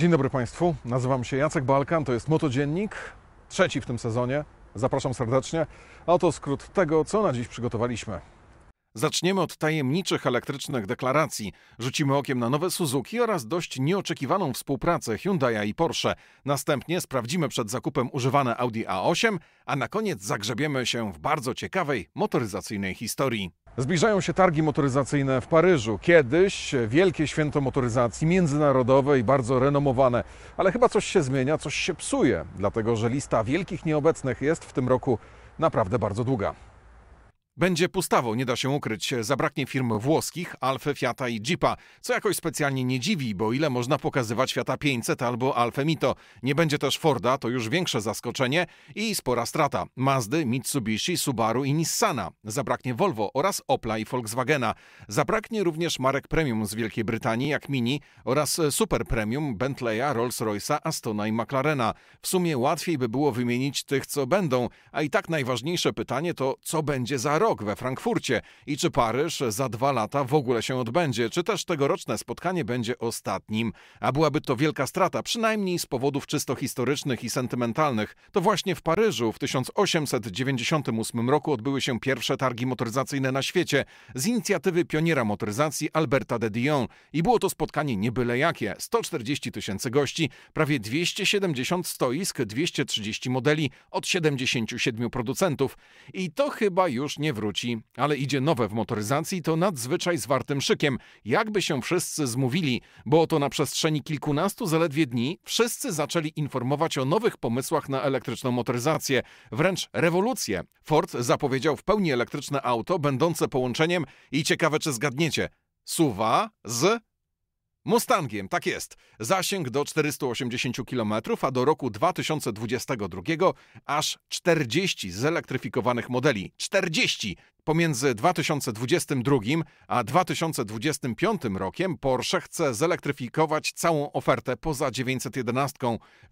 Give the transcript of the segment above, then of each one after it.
Dzień dobry Państwu, nazywam się Jacek Balkan, to jest Motodziennik, trzeci w tym sezonie. Zapraszam serdecznie, a oto skrót tego, co na dziś przygotowaliśmy. Zaczniemy od tajemniczych elektrycznych deklaracji. Rzucimy okiem na nowe Suzuki oraz dość nieoczekiwaną współpracę Hyundai i Porsche. Następnie sprawdzimy przed zakupem używane Audi A8, a na koniec zagrzebiemy się w bardzo ciekawej motoryzacyjnej historii. Zbliżają się targi motoryzacyjne w Paryżu. Kiedyś wielkie święto motoryzacji, międzynarodowe i bardzo renomowane. Ale chyba coś się zmienia, coś się psuje, dlatego że lista wielkich nieobecnych jest w tym roku naprawdę bardzo długa będzie pustawą, nie da się ukryć. Zabraknie firm włoskich, Alfa, Fiata i Jeepa, co jakoś specjalnie nie dziwi, bo ile można pokazywać Fiata 500 albo Alfę Mito. Nie będzie też Forda, to już większe zaskoczenie i spora strata. Mazdy, Mitsubishi, Subaru i Nissana. Zabraknie Volvo oraz Opla i Volkswagena. Zabraknie również marek premium z Wielkiej Brytanii, jak Mini oraz super premium Bentleya, Rolls-Royce'a, Astona i McLarena. W sumie łatwiej by było wymienić tych, co będą, a i tak najważniejsze pytanie to, co będzie za rok rok we Frankfurcie i czy Paryż za dwa lata w ogóle się odbędzie, czy też tegoroczne spotkanie będzie ostatnim. A byłaby to wielka strata, przynajmniej z powodów czysto historycznych i sentymentalnych. To właśnie w Paryżu w 1898 roku odbyły się pierwsze targi motoryzacyjne na świecie z inicjatywy pioniera motoryzacji Alberta de Dion i było to spotkanie nie byle jakie. 140 tysięcy gości, prawie 270 stoisk, 230 modeli od 77 producentów. I to chyba już nie wróci wróci, ale idzie nowe w motoryzacji, to nadzwyczaj zwartym szykiem, jakby się wszyscy zmówili, bo oto na przestrzeni kilkunastu zaledwie dni wszyscy zaczęli informować o nowych pomysłach na elektryczną motoryzację, wręcz rewolucję. Ford zapowiedział w pełni elektryczne auto, będące połączeniem i ciekawe czy zgadniecie, suwa z Mustangiem, tak jest. Zasięg do 480 km, a do roku 2022 aż 40 zelektryfikowanych modeli. 40! Pomiędzy 2022 a 2025 rokiem Porsche chce zelektryfikować całą ofertę poza 911.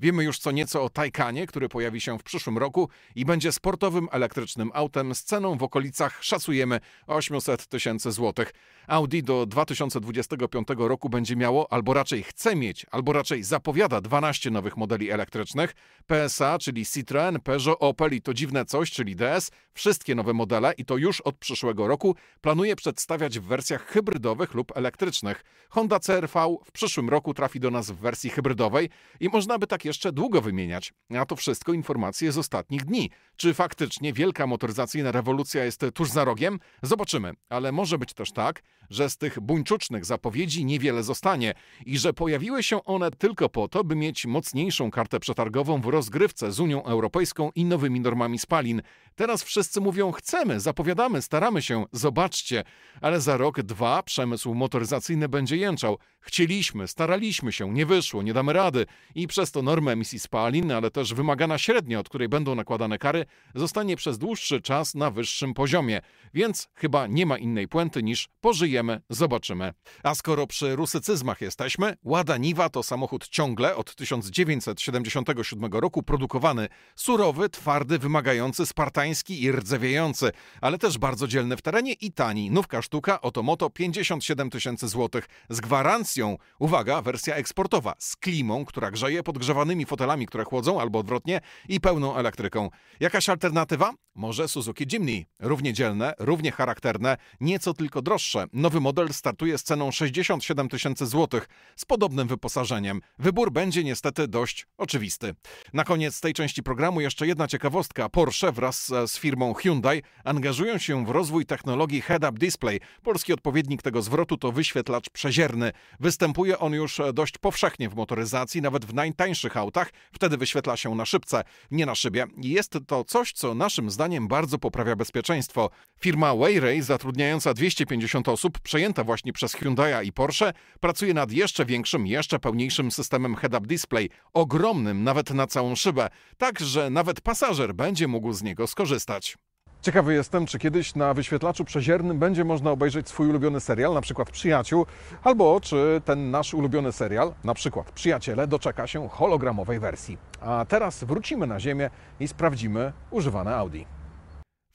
Wiemy już co nieco o Taycanie, który pojawi się w przyszłym roku i będzie sportowym elektrycznym autem z ceną w okolicach, szacujemy, 800 tysięcy złotych. Audi do 2025 roku będzie miało, albo raczej chce mieć, albo raczej zapowiada 12 nowych modeli elektrycznych. PSA, czyli Citroën, Peugeot, Opel i to dziwne coś, czyli DS, wszystkie nowe modele i to już już od przyszłego roku planuje przedstawiać w wersjach hybrydowych lub elektrycznych. Honda CRV w przyszłym roku trafi do nas w wersji hybrydowej i można by tak jeszcze długo wymieniać. A to wszystko informacje z ostatnich dni. Czy faktycznie wielka motoryzacyjna rewolucja jest tuż za rogiem? Zobaczymy, ale może być też tak, że z tych buńczucznych zapowiedzi niewiele zostanie i że pojawiły się one tylko po to, by mieć mocniejszą kartę przetargową w rozgrywce z Unią Europejską i nowymi normami spalin. Teraz wszyscy mówią: chcemy, zapowiadamy, staramy się, zobaczcie, ale za rok, dwa przemysł motoryzacyjny będzie jęczał. Chcieliśmy, staraliśmy się, nie wyszło, nie damy rady i przez to norma emisji spalin, ale też wymagana średnia, od której będą nakładane kary, zostanie przez dłuższy czas na wyższym poziomie. Więc chyba nie ma innej puenty niż pożyjemy, zobaczymy. A skoro przy rusycyzmach jesteśmy, Łada Niwa to samochód ciągle od 1977 roku produkowany, surowy, twardy, wymagający spartański i rdzewiejący, ale też bardzo dzielny w terenie i tani. Nówka sztuka, oto moto 57 tysięcy złotych z gwarancją, uwaga, wersja eksportowa, z klimą, która grzeje, podgrzewanymi fotelami, które chłodzą albo odwrotnie i pełną elektryką. Jakaś alternatywa? Może Suzuki Jimny. Równie dzielne, równie charakterne, nieco tylko droższe. Nowy model startuje z ceną 67 tysięcy złotych z podobnym wyposażeniem. Wybór będzie niestety dość oczywisty. Na koniec tej części programu jeszcze jedna ciekawostka. Porsche wraz z firmą Hyundai angażują się w rozwój technologii Head-Up Display. Polski odpowiednik tego zwrotu to wyświetlacz przezierny. Występuje on już dość powszechnie w motoryzacji, nawet w najtańszych autach. Wtedy wyświetla się na szybce, nie na szybie. Jest to coś, co naszym zdaniem bardzo poprawia bezpieczeństwo. Firma Wayray, zatrudniająca 250 osób, przejęta właśnie przez Hyundai i Porsche, pracuje nad jeszcze większym, jeszcze pełniejszym systemem Head-Up Display. Ogromnym, nawet na całą szybę. Tak, że nawet pasażer będzie mógł z niego skorzystać skorzystać. Ciekawy jestem, czy kiedyś na wyświetlaczu przeziernym będzie można obejrzeć swój ulubiony serial, na przykład Przyjaciół, albo czy ten nasz ulubiony serial, na przykład Przyjaciele, doczeka się hologramowej wersji. A teraz wrócimy na Ziemię i sprawdzimy używane Audi.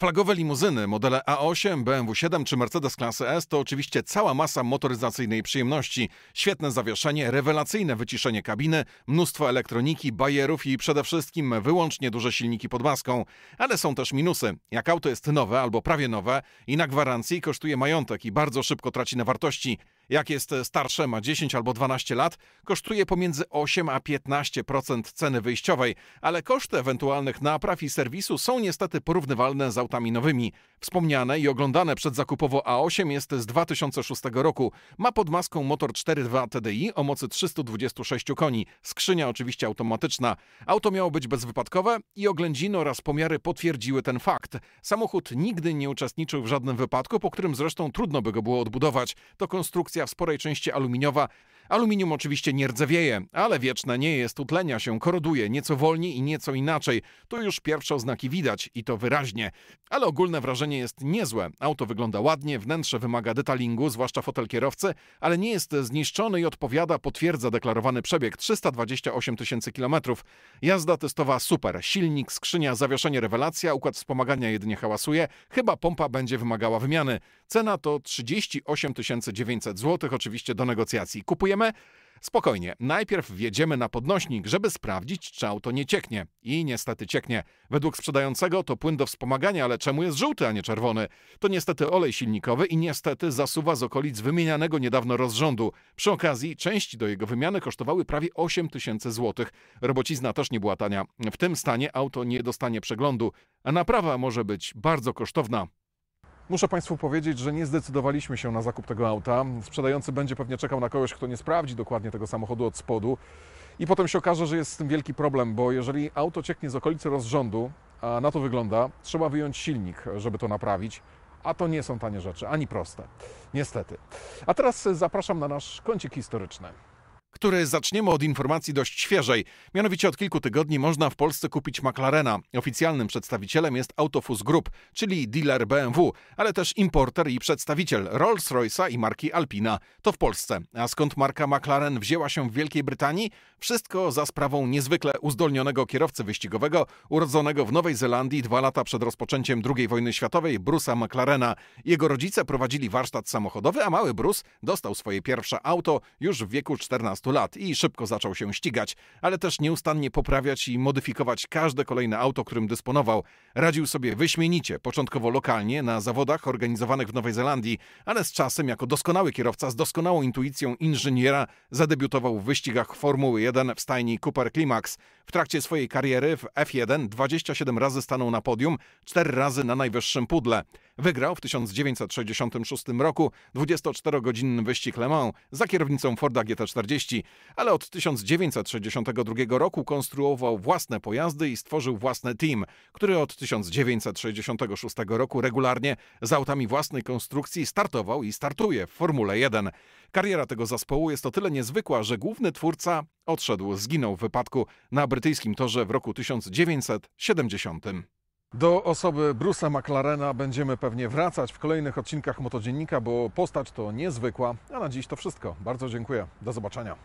Plagowe limuzyny, modele A8, BMW 7 czy Mercedes klasy S to oczywiście cała masa motoryzacyjnej przyjemności. Świetne zawieszenie, rewelacyjne wyciszenie kabiny, mnóstwo elektroniki, bajerów i przede wszystkim wyłącznie duże silniki pod maską. Ale są też minusy. Jak auto jest nowe albo prawie nowe i na gwarancji kosztuje majątek i bardzo szybko traci na wartości. Jak jest starsze, ma 10 albo 12 lat, kosztuje pomiędzy 8 a 15% ceny wyjściowej, ale koszty ewentualnych napraw i serwisu są niestety porównywalne z autami nowymi. Wspomniane i oglądane przedzakupowo A8 jest z 2006 roku. Ma pod maską motor 4.2 TDI o mocy 326 koni. Skrzynia oczywiście automatyczna. Auto miało być bezwypadkowe i oględziny oraz pomiary potwierdziły ten fakt. Samochód nigdy nie uczestniczył w żadnym wypadku, po którym zresztą trudno by go było odbudować. To konstrukcja w sporej części aluminiowa Aluminium oczywiście nie rdzewieje, ale wieczne nie jest, utlenia się, koroduje nieco wolniej i nieco inaczej. Tu już pierwsze oznaki widać i to wyraźnie. Ale ogólne wrażenie jest niezłe. Auto wygląda ładnie, wnętrze wymaga detalingu, zwłaszcza fotel kierowcy, ale nie jest zniszczony i odpowiada, potwierdza deklarowany przebieg 328 tysięcy kilometrów. Jazda testowa super, silnik, skrzynia, zawieszenie rewelacja, układ wspomagania jedynie hałasuje, chyba pompa będzie wymagała wymiany. Cena to 38 900 zł, oczywiście do negocjacji. Kupujemy Spokojnie, najpierw wjedziemy na podnośnik, żeby sprawdzić, czy auto nie cieknie. I niestety cieknie. Według sprzedającego to płyn do wspomagania, ale czemu jest żółty, a nie czerwony? To niestety olej silnikowy i niestety zasuwa z okolic wymienianego niedawno rozrządu. Przy okazji części do jego wymiany kosztowały prawie 8 tysięcy złotych. Robocizna też nie była tania. W tym stanie auto nie dostanie przeglądu, a naprawa może być bardzo kosztowna. Muszę Państwu powiedzieć, że nie zdecydowaliśmy się na zakup tego auta. Sprzedający będzie pewnie czekał na kogoś, kto nie sprawdzi dokładnie tego samochodu od spodu. I potem się okaże, że jest z tym wielki problem, bo jeżeli auto cieknie z okolicy rozrządu, a na to wygląda, trzeba wyjąć silnik, żeby to naprawić. A to nie są tanie rzeczy, ani proste. Niestety. A teraz zapraszam na nasz kącik historyczny który zaczniemy od informacji dość świeżej. Mianowicie od kilku tygodni można w Polsce kupić McLarena. Oficjalnym przedstawicielem jest Autofus Group, czyli dealer BMW, ale też importer i przedstawiciel Rolls-Royce'a i marki Alpina. To w Polsce. A skąd marka McLaren wzięła się w Wielkiej Brytanii? Wszystko za sprawą niezwykle uzdolnionego kierowcy wyścigowego, urodzonego w Nowej Zelandii dwa lata przed rozpoczęciem II wojny światowej, Bruce'a McLarena. Jego rodzice prowadzili warsztat samochodowy, a mały Bruce dostał swoje pierwsze auto już w wieku 14 15 lat i szybko zaczął się ścigać, ale też nieustannie poprawiać i modyfikować każde kolejne auto, którym dysponował. Radził sobie wyśmienicie, początkowo lokalnie, na zawodach organizowanych w Nowej Zelandii, ale z czasem jako doskonały kierowca z doskonałą intuicją inżyniera zadebiutował w wyścigach Formuły 1 w stajni Cooper Climax. W trakcie swojej kariery w F1 27 razy stanął na podium, 4 razy na najwyższym pudle. Wygrał w 1966 roku 24-godzinny wyścig Le Mans za kierownicą Forda GT40 części, ale od 1962 roku konstruował własne pojazdy i stworzył własny team, który od 1966 roku regularnie z autami własnej konstrukcji startował i startuje w Formule 1. Kariera tego zespołu jest o tyle niezwykła, że główny twórca odszedł, zginął w wypadku na brytyjskim torze w roku 1970. Do osoby Brusa McLarena będziemy pewnie wracać w kolejnych odcinkach Motodziennika, bo postać to niezwykła. A na dziś to wszystko. Bardzo dziękuję. Do zobaczenia.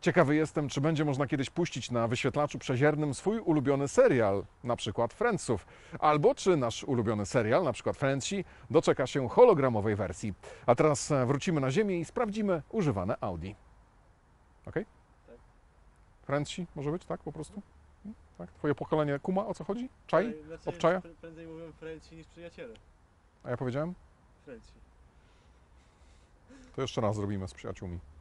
Ciekawy jestem, czy będzie można kiedyś puścić na wyświetlaczu przeziernym swój ulubiony serial, na przykład Friendsów, albo czy nasz ulubiony serial, na przykład Friendsi, doczeka się hologramowej wersji. A teraz wrócimy na ziemię i sprawdzimy używane Audi. Okej? Okay? Ręci może być, tak? Po prostu? Tak? Twoje pokolenie kuma, o co chodzi? Czaj? Znaczy, Obczaja? Prędzej mówią Frenci niż przyjaciele. A ja powiedziałem? Frenci. To jeszcze raz zrobimy z przyjaciółmi.